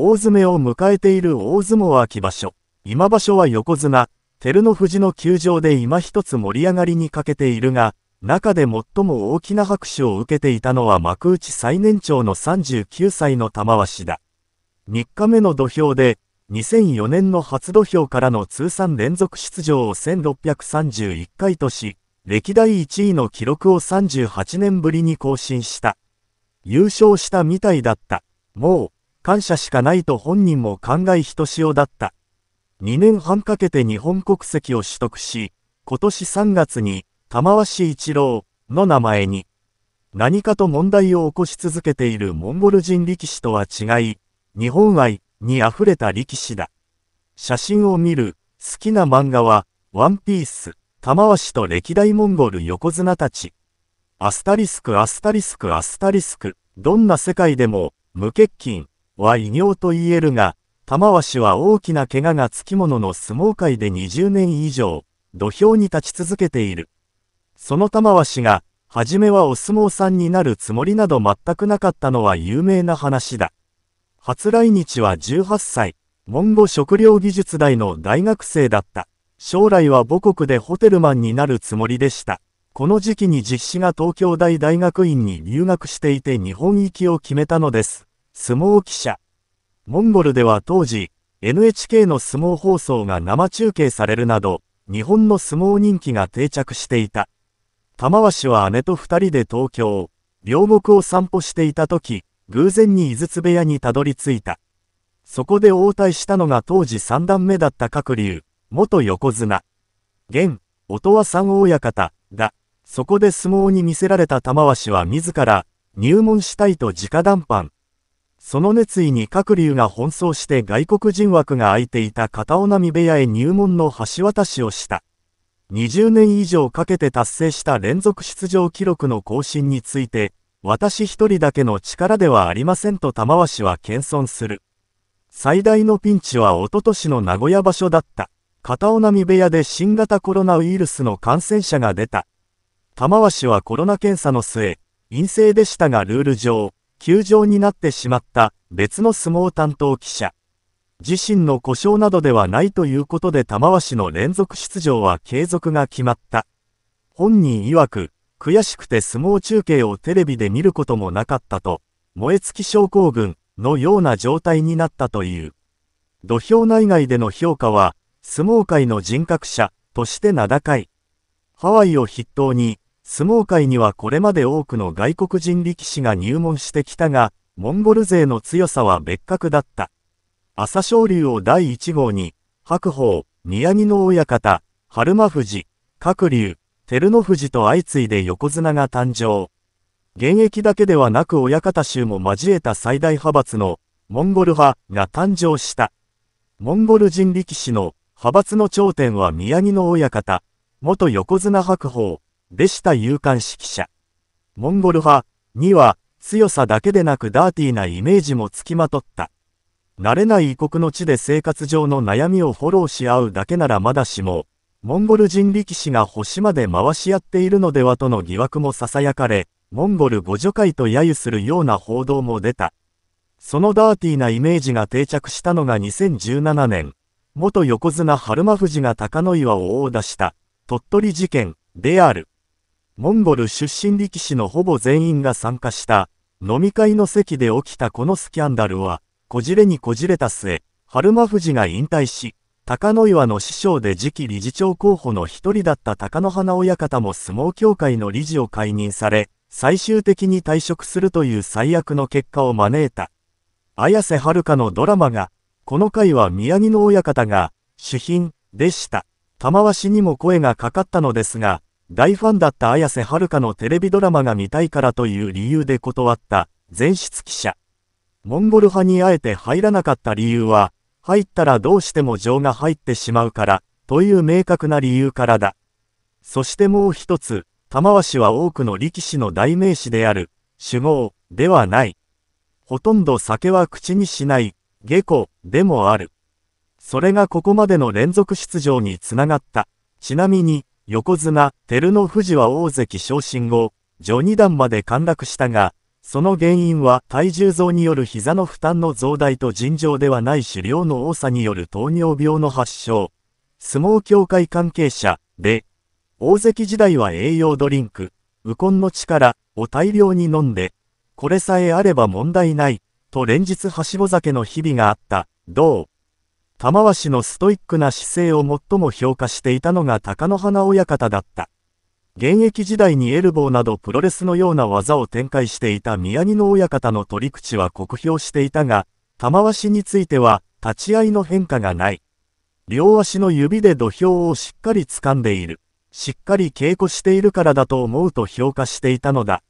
大詰めを迎えている大相撲秋場所。今場所は横綱、照ノ富士の球場で今一つ盛り上がりに欠けているが、中で最も大きな拍手を受けていたのは幕内最年長の39歳の玉鷲だ。3日目の土俵で、2004年の初土俵からの通算連続出場を1631回とし、歴代1位の記録を38年ぶりに更新した。優勝したみたいだった。もう、感謝しかないと本人も感慨ひとしおだった。2年半かけて日本国籍を取得し、今年3月に、玉鷲一郎の名前に、何かと問題を起こし続けているモンゴル人力士とは違い、日本愛に溢れた力士だ。写真を見る、好きな漫画は、ワンピース、玉鷲と歴代モンゴル横綱たち。アスタリスクアスタリスクアスタリスク、どんな世界でも、無欠勤。は異業と言えるが、玉鷲は大きな怪我がつきものの相撲界で20年以上、土俵に立ち続けている。その玉鷲が、初めはお相撲さんになるつもりなど全くなかったのは有名な話だ。初来日は18歳、文ゴ食料技術大の大学生だった。将来は母国でホテルマンになるつもりでした。この時期に実施が東京大大学院に留学していて日本行きを決めたのです。相撲記者。モンゴルでは当時、NHK の相撲放送が生中継されるなど、日本の相撲人気が定着していた。玉鷲は姉と二人で東京、両国を散歩していた時、偶然に井筒部屋にたどり着いた。そこで応対したのが当時三段目だった各竜、元横綱。現、音羽三親方、だ。そこで相撲に見せられた玉鷲は自ら、入門したいと直談判。その熱意に各流が奔走して外国人枠が空いていた片尾波部屋へ入門の橋渡しをした。20年以上かけて達成した連続出場記録の更新について、私一人だけの力ではありませんと玉鷲は謙遜する。最大のピンチはおととしの名古屋場所だった。片尾波部屋で新型コロナウイルスの感染者が出た。玉鷲はコロナ検査の末、陰性でしたがルール上、休場になってしまった別の相撲担当記者。自身の故障などではないということで玉鷲の連続出場は継続が決まった。本人曰く、悔しくて相撲中継をテレビで見ることもなかったと、燃え尽き症候群のような状態になったという。土俵内外での評価は、相撲界の人格者として名高い。ハワイを筆頭に、相撲界にはこれまで多くの外国人力士が入門してきたが、モンゴル勢の強さは別格だった。朝青龍を第1号に、白鵬、宮城野親方、春馬富士、各竜、照ノ富士と相次いで横綱が誕生。現役だけではなく親方衆も交えた最大派閥のモンゴル派が誕生した。モンゴル人力士の派閥の頂点は宮城野親方、元横綱白鵬、でした勇敢指揮者。モンゴル派には強さだけでなくダーティーなイメージもつきまとった。慣れない異国の地で生活上の悩みをフォローし合うだけならまだしも、モンゴル人力士が星まで回し合っているのではとの疑惑も囁かれ、モンゴル互助会と揶揄するような報道も出た。そのダーティーなイメージが定着したのが2017年、元横綱春馬富士が高野岩を殴打した鳥取事件である。モンゴル出身力士のほぼ全員が参加した飲み会の席で起きたこのスキャンダルは、こじれにこじれた末、春馬富士が引退し、高野岩の師匠で次期理事長候補の一人だった高野花親方も相撲協会の理事を解任され、最終的に退職するという最悪の結果を招いた。綾瀬はるかのドラマが、この回は宮城の親方が、主賓、でした。玉鷲にも声がかかったのですが、大ファンだった綾瀬はるかのテレビドラマが見たいからという理由で断った前室記者。モンゴル派にあえて入らなかった理由は、入ったらどうしても情が入ってしまうから、という明確な理由からだ。そしてもう一つ、玉鷲は多くの力士の代名詞である、主語ではない。ほとんど酒は口にしない、下戸でもある。それがここまでの連続出場につながった。ちなみに、横綱、照ノ富士は大関昇進後、序二段まで陥落したが、その原因は体重増による膝の負担の増大と尋常ではない狩猟の多さによる糖尿病の発症。相撲協会関係者で、大関時代は栄養ドリンク、ウコンの力を大量に飲んで、これさえあれば問題ない、と連日はしご酒の日々があった、どう玉鷲のストイックな姿勢を最も評価していたのが貴乃花親方だった。現役時代にエルボーなどプロレスのような技を展開していた宮城野親方の取り口は酷評していたが、玉鷲については立ち合いの変化がない。両足の指で土俵をしっかり掴んでいる。しっかり稽古しているからだと思うと評価していたのだ。